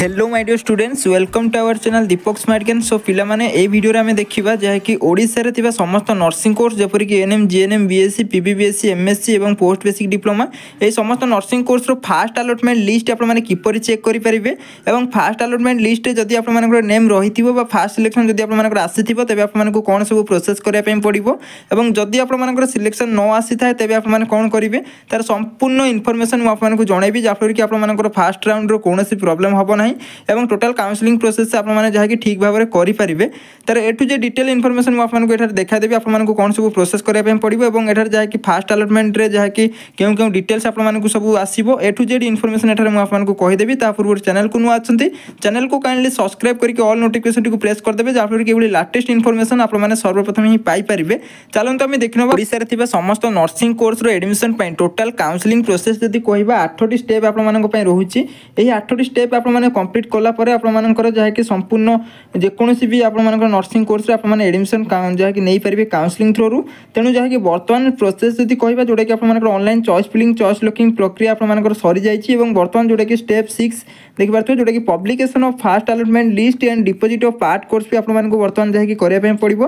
hello my dear students welcome to our channel Deepak Smartgain so पिलाने ए भिडियो आम देखा जहाँकि ओडार या समस्त नर्सिंग कोर्स जपरिक ANM GNM BSc PBBSc MSc और पोस्ट बेसिक डिप्लोमा ये समस्त nursing course first allotment list आपने किपर चेक करेंगे और फास्ट आलटमेंट लिस्ट जदि आपर नेम रही फास्ट सिलेक्शन जदि आपर आसी तेज आपको कौन सब प्रोसेस करने पड़ो और जदि आपर सिलेक्शन न आसी थाए तेज आप कौन करेंगे तार संपूर्ण इनफर्मेसन मुझे जनइबी जहाँफल कि आपर फास्ट राउंड कौन प्रोब्लेम हम ना ना এবং টোটাল কাউন্সেলিং প্রোসেস আপনার যা ঠিক ভাবে করে পারে তার এটু যে ডিটেল ইনফরমেসন আপনার এখানে দেখাদেবি আপনার কোণ সব প্রোসেস করা পড়ব এবং এখানে যা ফার্স্ট আলটমেন্টে যা কেউ কেউ ডিটেলস আপনার সব আসব এটু জেড ইনফরমেসন এখানে আপনার কহিদেবি তা পূর্ব চ্যানেল কু নূ আছেন চ্যানেল কু কাইন্ডলি সবসক্রাইব করি অল নোটিফিকেসন টি প্রেস করদেবে যাফলে কিভাবে লাটেস্ট ইনফরমেসন আপনার সর্বপ্রথমে হি পাইপারে চলতু আমি দেখি নেবা ওড়শার থাকা সমস্ত নর্সিং কোর্সর এডমিশন টোটাল কাউন্সেলিং প্রোসেস যদি কহবা আঠটি স্টেপ আপনার রয়েছে এই আঠটি স্টেপ আপনার কমপ্লিট কলাপরে আপনার যাকি সম্পূর্ণ যেকোনসি বি আপনার নর্সিং কোর্সে আপনার এডমিশন যাকি নেইপারে কাউন্সেলিং থ্রু তেমন যাকি বর্তমান প্রোসেস যদি কহা যেটাকি আপনার online choice filling choice locking প্রক্রিয়া আপনার সরি যাই এবং বর্তমান যেটাকি স্টেপ সিক্স দেখিপারে যেটাকি publication of first allotment list and deposit of part course বি আপনার বর্তমান যাকি করা পড়ব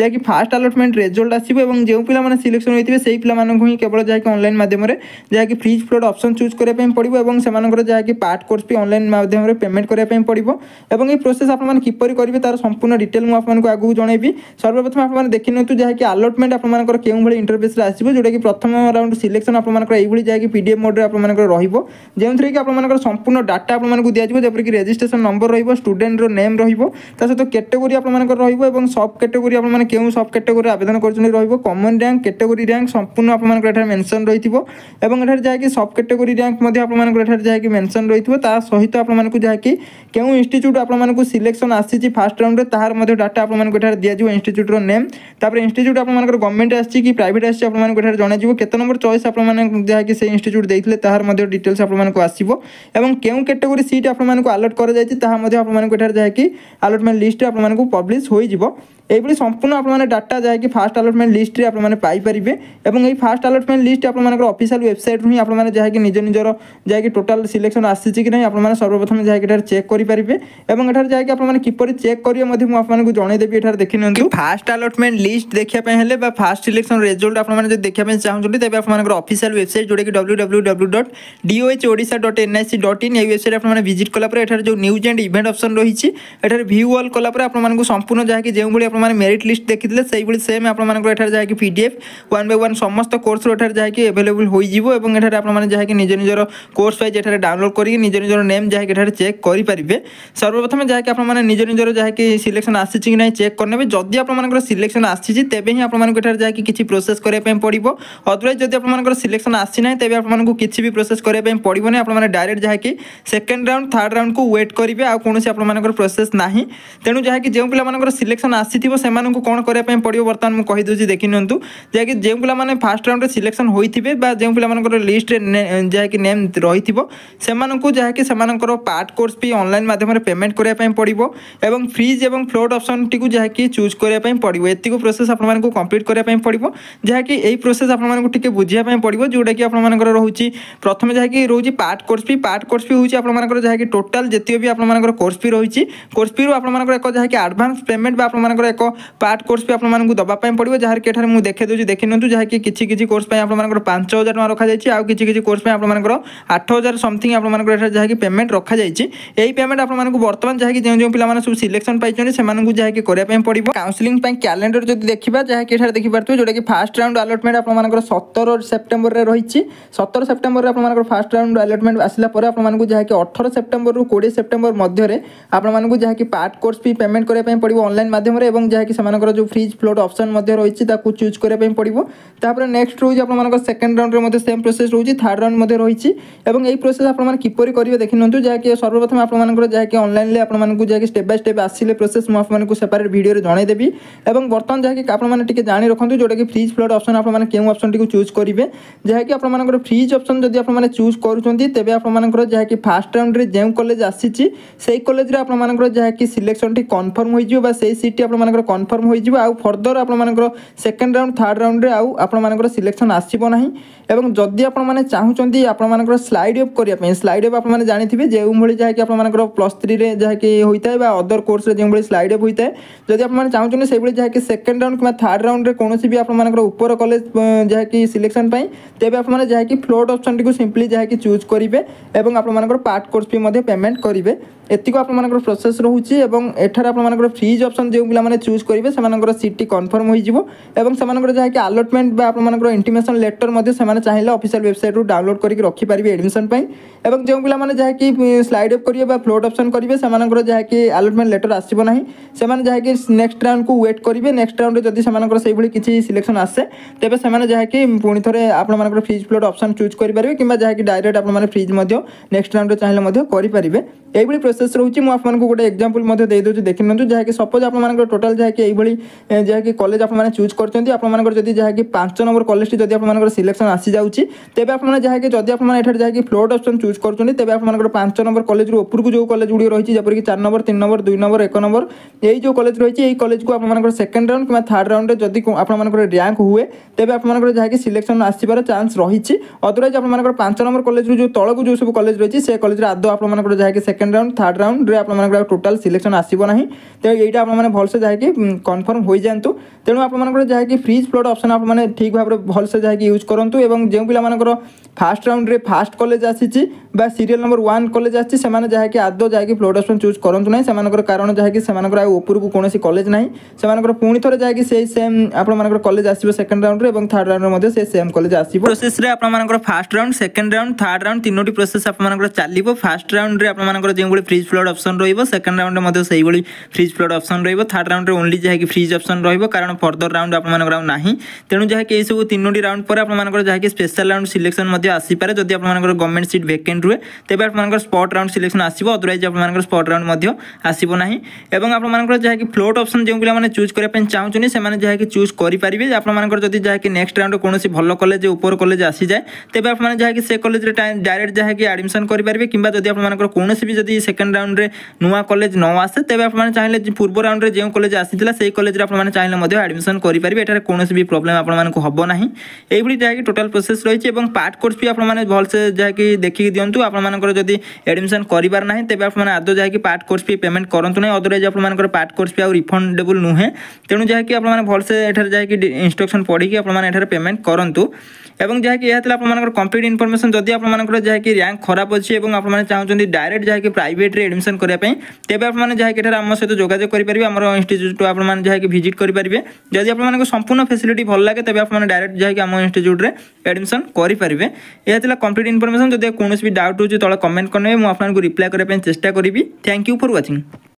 যাকি ফার্স্ট আলটমেন্ট রেজল্ট আসবে এবং যে পিলা মানে সিলেকশন হয়েছে সেই পিলা হি কেবল যাকি অনলাইন মাধ্যমে যাকি ফ্রিজ ফ্লোড অপসন চুজ করা পড়ব এবং সে যাকি পার্ট কোর্স বি অনলাইন মাধ্যমে পেমেন্ট করা পড়ব এবং এই প্রোসেস আপনার কিপর করবে তার সম্পূর্ণ ডিটেল মু আপনার আগুক জনাইবি সর্বপ্রথম আপনার দেখি নিউ যাকে আলটমেন্ট আপনার কেউভাবে ইন্টরফেসে আসব যেটা কি প্রথম রাউন্ড সিলেকশন আপনার এইভাবে যাকে পিডিএফ মোডে আপনার রহব যেউথে কি আপনার সম্পূর্ণ ডাটা আপনার দিয়াযিব যেপরিকি রেজিষ্ট্রেসন নম্বর রহব স্টুডেন্টর নেম রহব তা সহ ক্যাটেগোরি আপনার রহব এবং সব ক্যাটেগোরি আপনার কেউ সব ক্যাটেগোরি আবেদন করছেন রহব কমন র্যাঙ্ক ক্যাটেগোরি র্যাঙ্ক সম্পূর্ণ আপনার এখানে মেনশন রয়েছে এবং এখানে যাকে সব ক্যাটেগোরি র্যাঙ্ক আপনার এখানে যাকে মেনশন রয়েছে তা সহ আপনার ଯାହାକି କେଉଁ ଇନଷ୍ଟିଚ୍ୟୁଟ୍ ଆପଣମାନଙ୍କୁ ସିଲେକ୍ସନ୍ ଆସିଛି ଫାର୍ଷ୍ଟ ରାଉଣ୍ଡରେ ତାହାର ମଧ୍ୟ ଡାଟା ଆପଣମାନଙ୍କୁ ଏଠାରେ ଦିଆଯିବ ଇନଷ୍ଟିଚ୍ୟୁଟ୍ର ନେମ୍ ତାପରେ ଇନଷ୍ଟିଚ୍ୟୁଟ୍ ଆପଣମାନଙ୍କର ଗଭର୍ଣ୍ଣମେଣ୍ଟ ଆସିଛି କି ପ୍ରାଇଭେଟ୍ ଆସିଛି ଆପଣମାନଙ୍କୁ ଏଠାରେ ଜଣାଯିବ କେତେ ନମ୍ବର ଚଏସ୍ ଆପଣମାନେ ଯାହାକି ସେ ଇନଷ୍ଟିଚ୍ୟୁଟ୍ ଦେଇଥିଲେ ତାହାର ମଧ୍ୟ ଡିଟେଲ୍ସ ଆପଣମାନଙ୍କୁ ଆସିବ ଏବଂ କେଉଁ କ୍ୟାଟେଗୋରୀ ସିଟ୍ ଆପଣମାନଙ୍କୁ ଆଲଟ୍ କରାଯାଇଛି ତାହା ମଧ୍ୟ ଆପଣମାନଙ୍କୁ ଏଠାରେ ଯାହାକି ଆଲଟମେଣ୍ଟ ଲିଷ୍ଟରେ ଆପଣମାନଙ୍କୁ ପବ୍ଲିଶ୍ ହୋଇଯିବ এইভাবে সম্পূর্ণ আপনার ডাটা যা কি ফার্স্ট আলটমেন্ট লিষ্টে আপনার পাইপারে এবং এই ফার্স্ট আলটমেন্ট লিষ্ট আপনার অফিসিয়াল ওয়েবসাইট রু আপনার যা কি নিজ নিজের যা কি টোটাল সিলেকশন আসছে কি না আপনার সর্বপ্রথমে যা এটার চেক করিপারে এবং এটার যাই আপনার কিপর চেক করবে আপনার জনাইদেবি এটার দেখি নিউ ফার্স্ট আলটমেন্ট লিষ্ট দেখা হলে বা ফার্স্ট ইলেকশন রেজল্ট আপনার যদি দেখা চাহুন তেমনি আপনার অফিসিয়াল ওয়েবসাইট যেটা কি W W W dot DOH Odisha dot NIC dot in এই ওয়েবসাইট আপনার ভিজিট কলাপরে এটার যে নিউজ এন্ড ইভেন্ট অপসন রয়েছে এটার ভিউ অল কলাপরে আপনার সম্পূর্ণ যা যেভাবে আপনার মেরিট লিষ্ট দেখিলে সেইভাবে সেম আপনার এটার যা পিডিএফ ওয়ান বাই ওয়ান সমস্ত কোর্সর এটার যা এভেলেবল হয়ে যাব এবং এটার আপনার যা নিজ নিজের কোর্স ওয়াইজ এটার ডাউনলোড করি নিজ নিজের নেম যা এটার চেক চেক করে পারিবে সর্বপ্রথমে যাকে আপনার নিজ নিজের যাকে সিলেকশন আসছে কি না চেক করে নেবে যদি আপনার সিলেকশন আসছে তেবে হি আপনার এখানে যাকে কিছু প্রোসেস করা পড়ব অদরওয়াইজ যদি আপনার সিলেকশন আসছে না তেবে আপনার কিছু বি প্রোসেস করা পড়ব না আপনার ডাইরেক্ট যাকে সেকেন্ড রাউন্ড থার্ড রাউন্ড কু ওয়েট করবে আছে আপনার প্রোসেস না তেণু যা যে পিলার সিলেকশন আসি সে কোণ করা পড়ব বর্তমান মু কহিদি দেখি নিউ যা যে পিলা মানে ফার্স্ট রাউন্ডে সিলেকশন হয়ে বা যে পিলার লিস্টে যা নেম রয়েছে সে যা সে পার্ট কোর্স ফি অনলাইন মাধ্যমে পেমেন্ট করা পড়ব এবং ফ্রিজ এবং ফ্লোট অপসনটি যা কি চুজ করা পড়ব এতিক প্রোসেস আপনার কমপ্লিট করা পড়ব যা কি এই প্রোসেস আপনার টিকি বুঝিয়া পড়ব যেটা কি আপনার রয়েছে প্রথমে যা কি রয়েছে part course fee part course fee হচ্ছে আপনার যা কি টোটাল যেত বি আপনার কোর্স ফি রয়েছে কোর্স ফি আপনার এক যা কি আডভান্স পেমেন্ট বা আপনার এক পার্ট কোর্স ফি আপনার দেওয়া পড়ব যার কি এখানে দেখে দেছি দেখে নিতু যা কি কিছু কিছু কোর্স আপনার পাঁচ হাজার টাকা রখা যাই আছে কিছু কিছু কোর্স আপনার আট হাজার সমথিং আপনার এটা যা কি পেমেন্ট রখা যাই রয়েছে এই পেমেন্ট আপনার বর্তমান যা যে যে পিলামানে সব সিলেকশন পাইছেন সে যাকে করা পড়ব কাউন্সেলিং ক্যালেন্ডর যদি দেখা যা এখানে দেখিপারে যেটা কি ফার্স্ট রাউন্ড আলটমেন্ট আপনার সতের সেপ্টেম্বরের রয়েছে সতের সেপ্টেম্বরের আপনার ফার্স্ট রাউন্ড আলটমেন্ট আসলা পরে আপনার যা অঠর সেপ্টেম্বর কোড়ি সেপ্টেম্বর মধ্যে আপনার যা পার্ট কোর্স ফি পেমেন্ট করা পড়ব অনলাইন মাধ্যমে এবং যা সে ফ্রিজ ফ্লোট অপসন রয়েছে তাকে চুজ করা পড়ব তাপরে নেক্সট রয়েছে আপনার সেকেন্ড রাউন্ডের সেম প্রোসেস রয়েছে থার্ড রাউন্ড রয়েছে এবং এই প্রোসেস আপনার কিপর করবে দেখে নিউ যা সর্বপ্রথমে আপনার যাকে অনলাইনলে আপনার যাকে স্টেপ বাই স্টেপ আসলে প্রোসেস মু আপনার সেপারেট ভিডিওরে জনাইদেবি এবং বর্তমান যাকে আপনার টিকি জাঁ রাখুন যেটা কি ফ্রিজ ফ্লড অপশন আপনার কেউ অপশনটি চুজ করবে যাকে আপনার ফ্রিজ অপশন যদি আপনার চুজ করছেন তবে আপনার যাকে ফার্স্ট রাউন্ডে যে কলেজ আসছে সেই কলেজে আপনার যাকে সিলেকশনটি কনফর্ম হয়ে যাবে বা সেই সিটটি আপনার কনফর্ম হয়ে যাবে আউ ফর্দর আপনার সেকেন্ড রাউন্ড থার্ড রাউন্ডে আউ আপনার সিলেকশন আসব না এবং যদি আপনার চাহুমান আপনার স্লাইড অফ করা স্লাইড অফ আপনার জাঁথিবে যে ଯାହାକି ଆପଣମାନଙ୍କର ପ୍ଲସ୍ ଥ୍ରୀରେ ଯାହାକି ହୋଇଥାଏ ବା ଅଦର କୋର୍ସରେ ଯେଉଁଭଳି ସ୍ଲାଇଡ୍ ଅପ୍ ହୋଇଥାଏ ଯଦି ଆପଣମାନେ ଚାହୁଁଛନ୍ତି ସେଭଳି ଯାହାକି ସେକେଣ୍ଡ ରାଉଣ୍ଡ କିମ୍ବା ଥାର୍ଡ଼ ରାଉଣ୍ଡରେ କୌଣସି ବି ଆପଣମାନଙ୍କର ଉପର କଲେଜ ଯାହାକି ସିଲେକ୍ସନ୍ ପାଇଁ ତେବେ ଆପଣମାନେ ଯାହାକି ଫ୍ଲୋଟ୍ ଅପସନ୍ଟିକୁ ସିମ୍ପଲି ଯାହାକି ଚୁଜ୍ କରିବେ ଏବଂ ଆପଣମାନଙ୍କର ପାର୍ଟ କୋର୍ସ ବି ମଧ୍ୟ ପେମେଣ୍ଟ କରିବେ ଏତିକ ଆପଣମାନଙ୍କର ପ୍ରୋସେସ୍ ରହୁଛି ଏବଂ ଏଠାରେ ଆପଣମାନଙ୍କର ଫ୍ରିଜ୍ ଅପସନ୍ ଯେଉଁ ପିଲାମାନେ ଚୁଜ୍ କରିବେ ସେମାନଙ୍କର ସିଟ୍ଟି କନଫର୍ମ ହୋଇଯିବ ଏବଂ ସେମାନଙ୍କର ଯାହାକି ଆଲଟମେଣ୍ଟ ବା ଆପଣମାନଙ୍କର ଇଣ୍ଟିମେସନ୍ ଲେଟର୍ ମଧ୍ୟ ସେମାନେ ଚାହିଁଲେ ଅଫିସିଆଲ୍ ୱେବସାଇଟ୍ରୁ ଡାଉନଲୋଡ଼ କରିକି ରଖିପାରିବେ ଏଡ଼ମିସନ୍ ପାଇଁ ଏବଂ ଯେଉଁ ପିଲାମାନେ ଯାହାକି ସ୍ଲାଇଡ୍ કરીબા ફ્લોટ ઓપ્શન કરીબે સમાન કરો જે કે અલોટમેન્ટ લેટર આસીબો નહીં સમાન જે કે નેક્સ્ટ રાઉન્ડ કો વેટ કરીબે નેક્સ્ટ રાઉન્ડ જોદી સમાન કરો સહી ભલી કીચી સિલેક્શન આસે તેબે સમાન જે કે પૂર્ણતરે આપણ માનકો ફ્રીઝ ફ્લોટ ઓપ્શન ચૂઝ કરી પરબે કીમા જે કે ડાયરેક્ટ આપણ માન ફ્રીઝ મધ્ય નેક્સ્ટ રાઉન્ડ ચેનલ મધ્ય કરી પરબે એ ભલી પ્રોસેસ રહુચી મુ આપણ કો ગોડે એક્ઝામ્પલ મધ્ય દે દે જો દેખિન નતું જે કે સપોઝ આપણ માનકો ટોટલ જે કે એ ભલી જે કે કોલેજ આપણ માન ચૂઝ કરતંડી આપણ માનકો જોદી જે કે 5 નંબર કોલેજ થી જોદી આપણ માનકો સિલેક્શન આસી જાઉચી તેબે આપણ માન જે કે જોદી આપણ માન એઠર જાય કે ફ્લોટ ઓપ્શન ચૂઝ કરતંડી તેબે આપણ માનકો 5 কলেজর উপরকু যে কলেজ গুড়ি রয়েছে যেপর কি চার নম্বর তিন নম্বর দুই নম্বর এক নম্বর এই যে কলেজ রয়েছে এই কলেজকে আপনার সেকেন্ড রাউন্ড কিংবা থার্ড রাউন্ডে যদি আপনার র্যাঙ্ক হুয়ে তেবে আপনার যা সিলেকশন আসবার চান্স রয়েছে অদরওয়াইজ আপনার পাঁচ নম্বর কলেজর যে তলকু যে সব কলেজ রয়েছে সে কলেজের আদৌ আপনার যা সেকেন্ড রাউন্ড থার্ড রাউন্ডে আপনার টোটাল সিলেকশন আসব না তেমন এইটা আপনার ভালসে যা কনফর্ম হয়ে যাতে তেমন আপনার যা ফ্রিজ ফ্লড অপসন আপনার ঠিক ভাবে ভালসে যা ইউজ করতু এবং যে পিলা ফার্স্ট রাউন্ডে ফার্স্ট কলেজ আসিছি বা সিরিয়াল নম্বর ওয়ান কলেজ আসছে ସେମାନେ ଯାହାକି ଆଦୌ ଯାହାକି ପ୍ଲଟ୍ ଅପସନ୍ ଚୁଜ୍ କରନ୍ତୁ ନାହିଁ ସେମାନଙ୍କର କାରଣ ଯାହାକି ସେମାନଙ୍କର ଆଉ ଉପରକୁ କୌଣସି କଲେଜ ନାହିଁ ସେମାନଙ୍କର ପୁଣି ଥରେ ଯାହାକି ସେଇ ସେମ୍ ଆପଣମାନଙ୍କର କଲେଜ ଆସିବ ସେକେଣ୍ଡ ରାଉଣ୍ଡରେ ଏବଂ ଥାର୍ଡ଼ ରାଉଣ୍ଡରେ ମଧ୍ୟ ସେ ସେମ୍ କଲେଜ ଆସିବ ପ୍ରୋସେସ୍ରେ ଆପଣମାନଙ୍କର first round second round third round ତିନୋଟି ପ୍ରୋସେସ୍ ଆପଣମାନଙ୍କର ଚାଲିବ ଫାର୍ଷ୍ଟ ରାଉଣ୍ଡରେ ଆପଣମାନଙ୍କର ଯେଉଁଭଳି ଫ୍ରିଜ୍ ଫ୍ଲଡ୍ ଅପସନ୍ ରହିବ ସେକେଣ୍ଡ ରାଉଣ୍ଡରେ ମଧ୍ୟ ସେଇଭଳି ଫ୍ରିଜ୍ ଫ୍ଲଡ୍ ଅପସନ୍ ରହିବ ଥାର୍ଡ଼ ରାଉଣ୍ଡରେ ଓନ୍ଲି ଯାହାକି ଫ୍ରିଜ୍ ଅପସନ୍ ରହିବ କାରଣ ଫର୍ଦର ରାଉଣ୍ଡ ଆପଣମାନଙ୍କର ଆଉ ନାହିଁ ତେଣୁ ଯାହାକି ଏହିସବୁ ତିନୋଟି ରାଉଣ୍ଡ ପରେ ଆପଣମାନଙ୍କର ଯାହାକି ସ୍ପେଶାଲ ରାଉଣ୍ଡ ସିଲେକ୍ସନ୍ ମଧ୍ୟ ଆସିପାରେ ଯଦି ଆପଣମାନଙ୍କର ଗଭର୍ଣ୍ଣମେଣ୍ଟ ସିଟ୍ ଭେକେଣ୍ଟ ରୁହେ ତେବେ ଆପଣମାନଙ୍କର ସ୍ପଟ୍ ରାଉଣ୍ଡ সিলেকশন আসব অদরওয়াইজ আপনার স্পট রাউন্ড আসব না এবং আপনার যা ফ্লোট অপসন যে পিলামানে চুজ করা চাহুন সে যা চুজ করে পারে আপনার যদি যা নেক্সট রাউন্ড কোণী ভাল কলেজ উপর কলেজ আসিযায় তেমনি আপনার যা সে কলেজে ডাইরেক্ট যা আডমিশন করে পারে কিংবা যদি আপনার কোণী বি যদি সেকেন্ড রাউন্ডে নূয়া কলেজ ন আসে তেমনি আপনার চাইলে পূর্ব রাউন্ডে যে কলেজ আসিলা সেই কলেজে আপনার চাইলে আডমিশন করে পারে এটার কোণী বি প্রোবলেম আপনার হব না এইভাবে যা টোটাল প্রোসেস রয়েছে এবং পার্ট কোর্স বি আপনার ভালসে যা দেখি দিও আপনার যদি আডমিশন করিবার নাহি তেবে আপమణ আদো যাইকি পার্ট কোর্স ફી পেমেন্ট করন্ত নাই अदर एज আপమణ পার্ট কোর্স পে রিফান্ডেবল নো হে তেনু যাইকি আপమణ ভাল সে এঠার যাইকি ইনস্ট্রাকশন পঢ়ি কি আপమణ এঠার পেমেন্ট করন্ত এবং যাইকি ইয়াতে আপమణ কমপ্লিট ইনফরমেশন যদি আপమణ যাইকি র‍্যাঙ্ক খারাপ হসি এবং আপమణ চাওচুনি ডাইরেক্ট যাইকি প্রাইভেট রে এডমিশন করি পায় তেবে আপమణ যাইকি আম সৈতে যোগাযোগ করি পারিব আমৰ ইনস্টিটিউট আপమణ যাইকি ভিজিট করি পারিব যদি আপమణ সম্পূৰ্ণ ফ্যাসিলিটি ভাল লাগে তেবে আপమణ ডাইরেক্ট যাইকি আম ইনস্টিটিউট রে এডমিশন করি পারিব ইয়াতে কমপ্লিট ইনফরমেশন যদি কোনেসবি ডাউট হচি তলে কমেন্ট কৰনে ম को रिप्लाई करने चेस्टा करी थैंक यू फर व्वाचिंग